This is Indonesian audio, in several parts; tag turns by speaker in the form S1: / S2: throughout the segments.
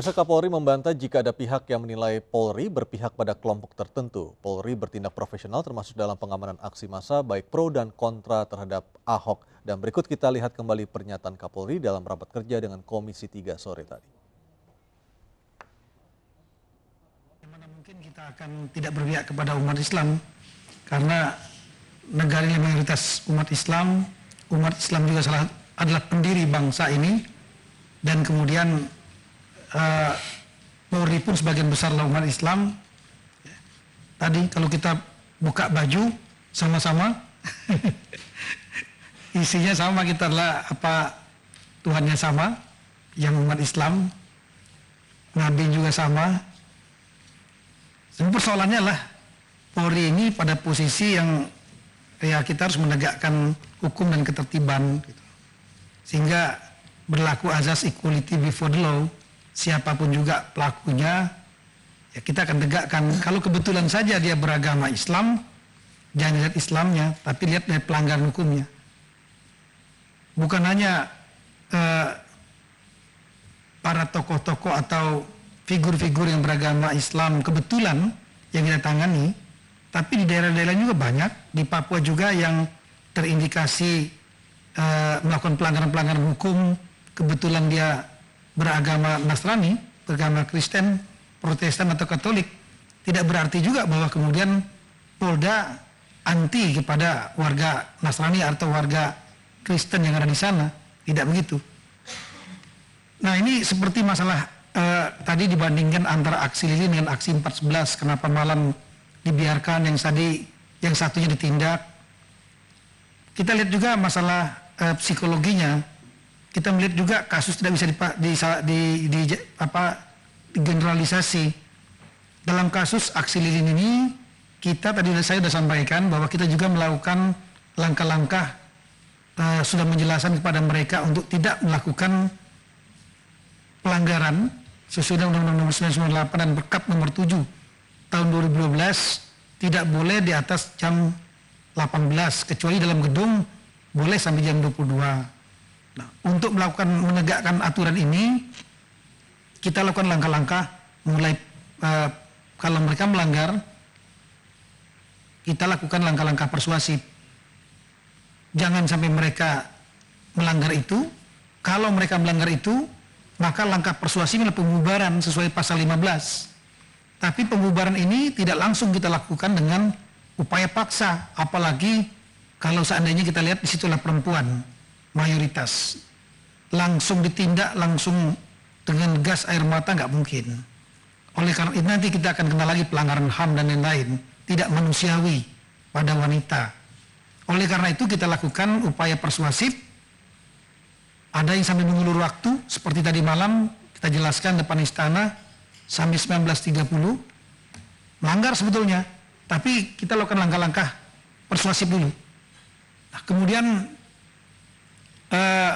S1: Pemirsa Kapolri membantah jika ada pihak yang menilai Polri berpihak pada kelompok tertentu. Polri bertindak profesional termasuk dalam pengamanan aksi massa baik pro dan kontra terhadap Ahok. Dan berikut kita lihat kembali pernyataan Kapolri dalam rapat kerja dengan Komisi 3 sore tadi.
S2: Mana mungkin kita akan tidak berpihak kepada umat Islam karena negara yang mayoritas umat Islam, umat Islam juga salah adalah pendiri bangsa ini dan kemudian Eh, Polri pun sebagian besar umat Islam. Tadi kalau kita buka baju sama-sama, isinya sama kita lah apa Tuhannya sama, yang umat Islam, Nabi juga sama. Semua persoalannya lah Polri ini pada posisi yang ya kita harus menegakkan hukum dan ketertiban gitu. sehingga berlaku azas equality before the law siapapun juga pelakunya ya kita akan tegakkan kalau kebetulan saja dia beragama Islam jangan lihat Islamnya tapi lihat dari pelanggaran hukumnya bukan hanya eh, para tokoh-tokoh atau figur-figur yang beragama Islam kebetulan yang kita tangani tapi di daerah-daerah juga banyak di Papua juga yang terindikasi eh, melakukan pelanggaran-pelanggaran hukum kebetulan dia beragama Nasrani, beragama Kristen, Protestan atau Katolik, tidak berarti juga bahwa kemudian Polda anti kepada warga Nasrani atau warga Kristen yang ada di sana. Tidak begitu. Nah ini seperti masalah eh, tadi dibandingkan antara aksi lilin dengan aksi 14, Kenapa malam dibiarkan yang tadi yang satunya ditindak. Kita lihat juga masalah eh, psikologinya kita melihat juga kasus tidak bisa dipa, di, di, di, apa generalisasi dalam kasus aksi lilin ini kita tadi saya sudah sampaikan bahwa kita juga melakukan langkah-langkah uh, sudah menjelaskan kepada mereka untuk tidak melakukan pelanggaran sesuai dengan Undang-Undang Nomor 1998 dan Perkap Nomor 7 tahun 2012 tidak boleh di atas jam 18 kecuali dalam gedung boleh sampai jam 22. Nah, untuk melakukan menegakkan aturan ini kita lakukan langkah-langkah mulai uh, kalau mereka melanggar kita lakukan langkah-langkah persuasif. Jangan sampai mereka melanggar itu. Kalau mereka melanggar itu, maka langkah persuasif adalah pembubaran sesuai pasal 15. Tapi pembubaran ini tidak langsung kita lakukan dengan upaya paksa, apalagi kalau seandainya kita lihat di situlah perempuan mayoritas. Langsung ditindak, langsung dengan gas air mata nggak mungkin. Oleh karena itu nanti kita akan kenal lagi pelanggaran HAM dan lain-lain. Tidak manusiawi pada wanita. Oleh karena itu kita lakukan upaya persuasif. Ada yang sampai mengulur waktu, seperti tadi malam kita jelaskan depan istana sampai 19.30. Melanggar sebetulnya, tapi kita lakukan langkah-langkah persuasif dulu. Nah, kemudian uh,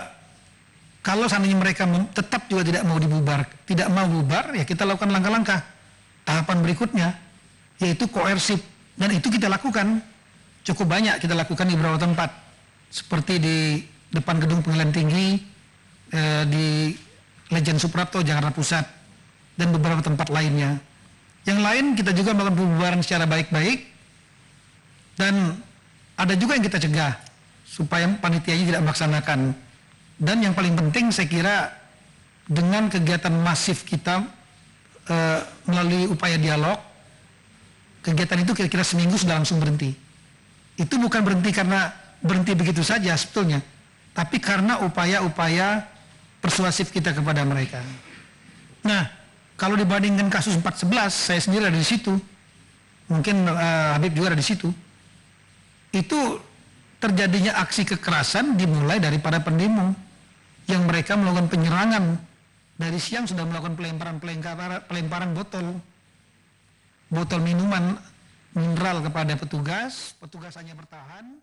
S2: kalau seandainya mereka tetap juga tidak mau dibubar, tidak mau bubar, ya kita lakukan langkah-langkah tahapan berikutnya, yaitu koersif dan itu kita lakukan cukup banyak kita lakukan di beberapa tempat seperti di depan gedung pengadilan tinggi eh, di Legend Suprapto Jakarta Pusat dan beberapa tempat lainnya. Yang lain kita juga melakukan pembubaran secara baik-baik dan ada juga yang kita cegah supaya panitianya tidak melaksanakan. Dan yang paling penting saya kira dengan kegiatan masif kita e, melalui upaya dialog, kegiatan itu kira-kira seminggu sudah langsung berhenti. Itu bukan berhenti karena berhenti begitu saja sebetulnya, tapi karena upaya-upaya persuasif kita kepada mereka. Nah, kalau dibandingkan kasus 411, saya sendiri ada di situ. Mungkin e, Habib juga ada di situ. Itu terjadinya aksi kekerasan dimulai dari para pendemo yang mereka melakukan penyerangan dari siang sudah melakukan pelemparan pelemparan, botol botol minuman mineral kepada petugas petugas hanya bertahan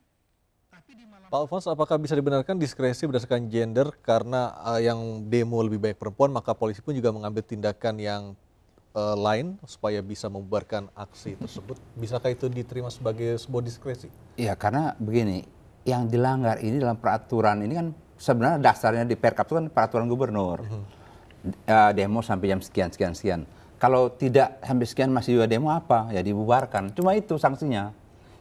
S1: tapi di malam... Pak Alfons, apakah bisa dibenarkan diskresi berdasarkan gender karena uh, yang demo lebih baik perempuan, maka polisi pun juga mengambil tindakan yang uh, lain supaya bisa membubarkan aksi tersebut? Bisakah itu diterima sebagai sebuah diskresi?
S3: Iya, karena begini, yang dilanggar ini dalam peraturan ini kan sebenarnya dasarnya di Perkap itu kan peraturan gubernur. Hmm. Uh, demo sampai jam sekian sekian sekian. Kalau tidak sampai sekian masih juga demo apa? Ya dibubarkan. Cuma itu sanksinya.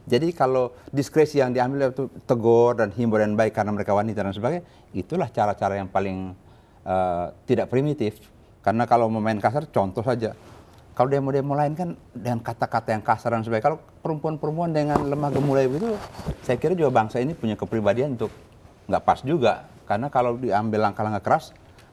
S3: Jadi kalau diskresi yang diambil itu tegur dan himbauan baik karena mereka wanita dan sebagainya, itulah cara-cara yang paling uh, tidak primitif karena kalau memain kasar, contoh saja, kalau dia mau demo lain kan dengan kata-kata yang kasar dan sebagainya, kalau perempuan-perempuan dengan lemah gemulai begitu saya kira juga bangsa ini punya kepribadian untuk nggak pas juga. Karena kalau diambil langkah-langkah keras,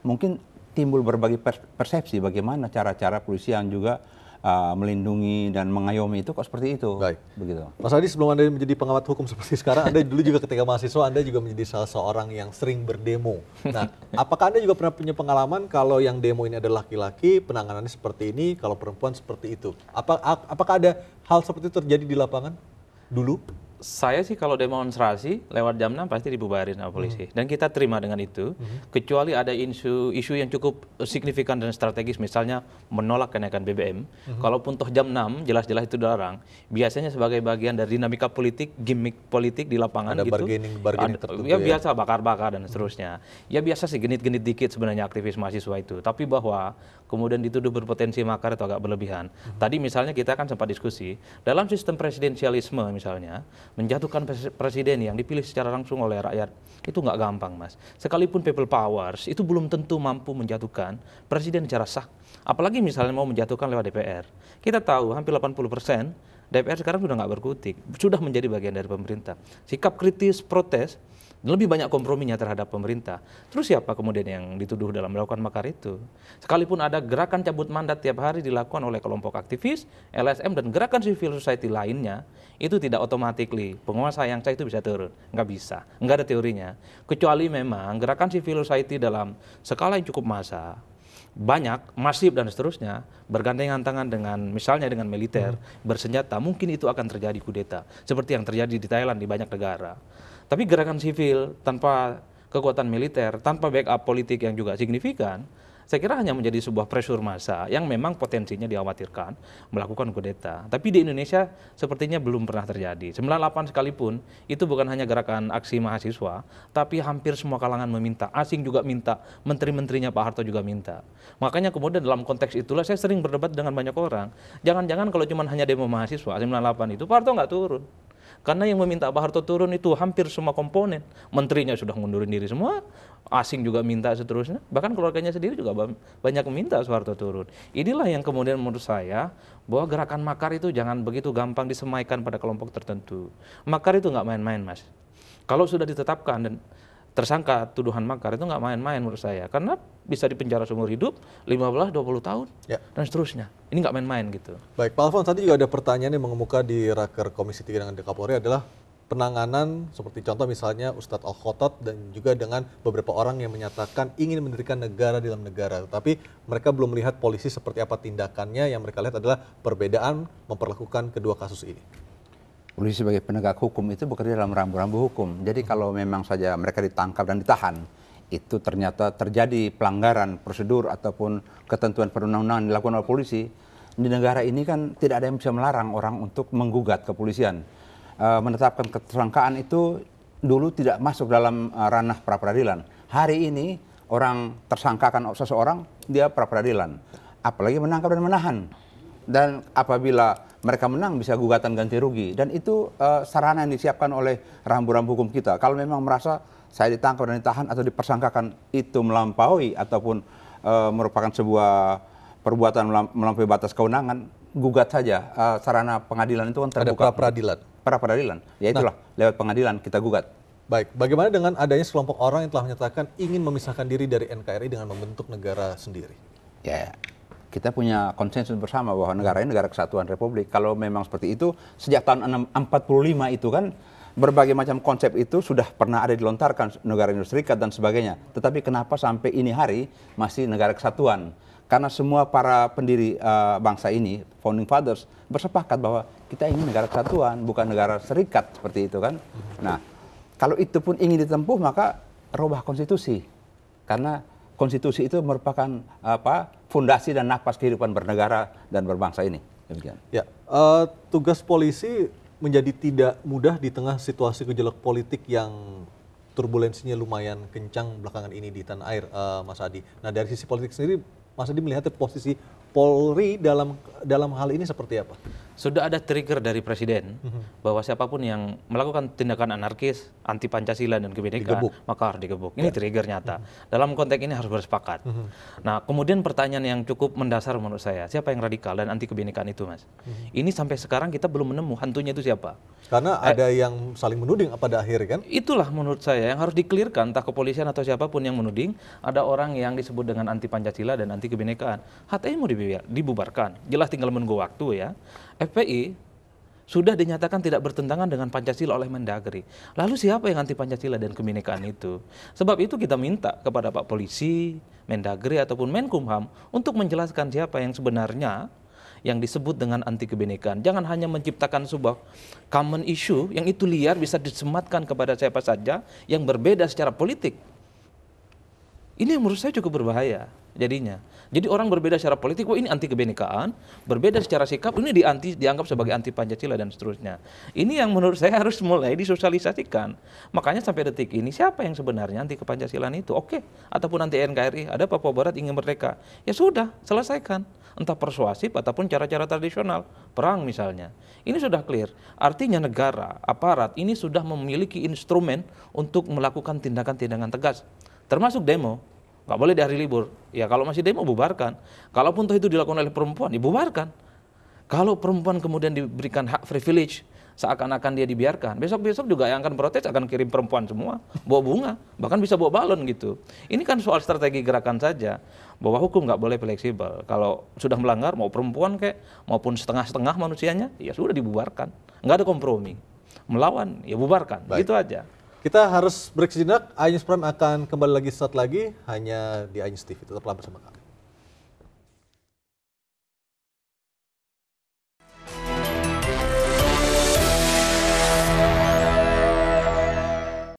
S3: mungkin timbul berbagai persepsi bagaimana cara-cara polisi yang juga Uh, melindungi dan
S1: mengayomi itu kok seperti itu. Baik. Begitu. Mas Adi sebelum Anda menjadi pengamat hukum seperti sekarang, Anda dulu juga ketika mahasiswa Anda juga menjadi salah seorang yang sering berdemo. Nah, apakah Anda juga pernah punya pengalaman kalau yang demo ini adalah laki-laki, penanganannya seperti ini, kalau perempuan seperti itu? Apa apakah ada hal seperti itu terjadi di lapangan dulu?
S4: saya sih kalau demonstrasi lewat jam 6 pasti dibubarin sama polisi hmm. dan kita terima dengan itu hmm. kecuali ada isu isu yang cukup signifikan dan strategis misalnya menolak kenaikan BBM hmm. kalaupun toh jam 6 jelas-jelas itu dilarang biasanya sebagai bagian dari dinamika politik gimmick politik di lapangan ada gitu bargaining, bargaining ada, tertentu, ya, ya biasa bakar-bakar dan seterusnya ya biasa sih genit-genit dikit sebenarnya aktivis mahasiswa itu tapi bahwa kemudian dituduh berpotensi makar atau agak berlebihan. Tadi misalnya kita kan sempat diskusi, dalam sistem presidensialisme misalnya, menjatuhkan presiden yang dipilih secara langsung oleh rakyat, itu nggak gampang mas. Sekalipun people powers, itu belum tentu mampu menjatuhkan presiden secara sah. Apalagi misalnya mau menjatuhkan lewat DPR. Kita tahu hampir 80 persen DPR sekarang sudah nggak berkutik, sudah menjadi bagian dari pemerintah. Sikap kritis, protes, lebih banyak komprominya terhadap pemerintah. Terus siapa kemudian yang dituduh dalam melakukan makar itu? Sekalipun ada gerakan cabut mandat tiap hari dilakukan oleh kelompok aktivis, LSM dan gerakan civil society lainnya, itu tidak otomatis penguasa yang saya itu bisa turun. Enggak bisa, Enggak ada teorinya. Kecuali memang gerakan civil society dalam skala yang cukup massa, banyak, masif dan seterusnya bergandengan tangan dengan misalnya dengan militer hmm. bersenjata mungkin itu akan terjadi kudeta seperti yang terjadi di Thailand di banyak negara. Tapi gerakan sivil tanpa kekuatan militer, tanpa backup politik yang juga signifikan, saya kira hanya menjadi sebuah pressure massa yang memang potensinya dikhawatirkan melakukan kudeta. Tapi di Indonesia sepertinya belum pernah terjadi. 98 sekalipun itu bukan hanya gerakan aksi mahasiswa, tapi hampir semua kalangan meminta, asing juga minta, menteri-menterinya Pak Harto juga minta. Makanya kemudian dalam konteks itulah saya sering berdebat dengan banyak orang, jangan-jangan kalau cuma hanya demo mahasiswa 98 itu Pak Harto nggak turun. Karena yang meminta Pak Harto turun itu hampir semua komponen. Menterinya sudah mundurin diri semua, asing juga minta seterusnya. Bahkan keluarganya sendiri juga banyak meminta Soeharto turun. Inilah yang kemudian menurut saya bahwa gerakan makar itu jangan begitu gampang disemaikan pada kelompok tertentu. Makar itu nggak main-main mas. Kalau sudah ditetapkan dan tersangka tuduhan makar itu nggak main-main menurut saya karena bisa dipenjara seumur
S1: hidup 15 20 tahun ya. dan seterusnya ini nggak main-main gitu baik Pak Alfon tadi juga ada pertanyaan yang mengemuka di raker Komisi 3 dengan Kapolri adalah penanganan seperti contoh misalnya Ustadz Al Khotot dan juga dengan beberapa orang yang menyatakan ingin mendirikan negara dalam negara tapi mereka belum melihat polisi seperti apa tindakannya yang mereka lihat adalah perbedaan memperlakukan kedua kasus ini
S3: polisi sebagai penegak hukum itu bekerja dalam rambu-rambu hukum. Jadi hmm. kalau memang saja mereka ditangkap dan ditahan, itu ternyata terjadi pelanggaran prosedur ataupun ketentuan perundang-undangan dilakukan oleh polisi, di negara ini kan tidak ada yang bisa melarang orang untuk menggugat kepolisian. E, menetapkan ketersangkaan itu dulu tidak masuk dalam e, ranah pra peradilan. Hari ini orang tersangkakan seseorang, dia pra peradilan. Apalagi menangkap dan menahan dan apabila mereka menang bisa gugatan ganti rugi dan itu uh, sarana yang disiapkan oleh rambu-rambu hukum kita. Kalau memang merasa saya ditangkap dan ditahan atau dipersangkakan itu melampaui ataupun uh, merupakan sebuah perbuatan melampaui batas kewenangan, gugat saja uh, sarana
S1: pengadilan itu kan terbuka. peradilan. Pra peradilan. Ya nah. itulah nah, lewat pengadilan kita gugat. Baik, bagaimana dengan adanya sekelompok orang yang telah menyatakan ingin memisahkan diri dari NKRI dengan membentuk negara sendiri?
S3: Ya, kita punya konsensus bersama bahwa negara ini negara kesatuan republik. Kalau memang seperti itu, sejak tahun 45 itu kan berbagai macam konsep itu sudah pernah ada dilontarkan negara serikat dan sebagainya. Tetapi kenapa sampai ini hari masih negara kesatuan? Karena semua para pendiri uh, bangsa ini, founding fathers, bersepakat bahwa kita ingin negara kesatuan, bukan negara serikat seperti itu kan. Nah, kalau itu pun ingin ditempuh maka robah konstitusi. Karena konstitusi itu merupakan apa fondasi dan nafas kehidupan bernegara dan berbangsa ini. Demikian.
S1: Ya, uh, tugas polisi menjadi tidak mudah di tengah situasi gejolak politik yang turbulensinya lumayan kencang belakangan ini di tanah air, uh, Mas Adi. Nah, dari sisi politik sendiri, Mas Adi melihatnya posisi Polri dalam dalam hal ini seperti apa? Sudah
S4: ada trigger dari presiden mhm. bahwa siapapun yang melakukan tindakan anarkis, anti Pancasila dan kebinekaan, maka harus digebuk. Ini ya. trigger nyata. Mhm. Dalam konteks ini harus bersepakat. Mhm. Nah, kemudian pertanyaan yang cukup mendasar menurut saya, siapa yang radikal dan anti kebinekaan itu, Mas? Ini sampai sekarang kita belum menemu hantunya itu siapa. Karena eh, ada yang saling menuding pada akhirnya kan? Itulah menurut saya yang harus dikelirkan entah kepolisian atau siapapun yang menuding, ada orang yang disebut dengan anti Pancasila dan anti kebinekaan. HTI mau di ya, dibubarkan. Jelas tinggal menunggu waktu ya. FPI sudah dinyatakan tidak bertentangan dengan Pancasila oleh Mendagri. Lalu siapa yang anti Pancasila dan kebinekaan itu? Sebab itu kita minta kepada Pak Polisi, Mendagri ataupun Menkumham untuk menjelaskan siapa yang sebenarnya yang disebut dengan anti kebinekaan. Jangan hanya menciptakan sebuah common issue yang itu liar bisa disematkan kepada siapa saja yang berbeda secara politik ini yang menurut saya cukup berbahaya jadinya. Jadi orang berbeda secara politik, wah ini anti kebenekaan, berbeda secara sikap, ini di dianggap sebagai anti Pancasila dan seterusnya. Ini yang menurut saya harus mulai disosialisasikan. Makanya sampai detik ini siapa yang sebenarnya anti kepancasilaan itu? Oke, ataupun anti NKRI, ada Papua Barat ingin mereka, Ya sudah, selesaikan. Entah persuasif ataupun cara-cara tradisional, perang misalnya. Ini sudah clear. Artinya negara, aparat ini sudah memiliki instrumen untuk melakukan tindakan-tindakan tegas termasuk demo. Nggak boleh di hari libur. Ya kalau masih demo bubarkan. Kalaupun toh itu dilakukan oleh perempuan, dibubarkan. Ya kalau perempuan kemudian diberikan hak privilege, seakan-akan dia dibiarkan. Besok-besok juga yang akan protes akan kirim perempuan semua, bawa bunga, bahkan bisa bawa balon gitu. Ini kan soal strategi gerakan saja, bahwa hukum nggak boleh fleksibel. Kalau sudah melanggar, mau perempuan kayak maupun setengah-setengah manusianya, ya
S1: sudah dibubarkan. Nggak ada kompromi. Melawan, ya bubarkan. Baik. Gitu aja. Kita harus break sejenak. iNews Prime akan kembali lagi saat lagi hanya di iNews TV. Tetaplah bersama kami.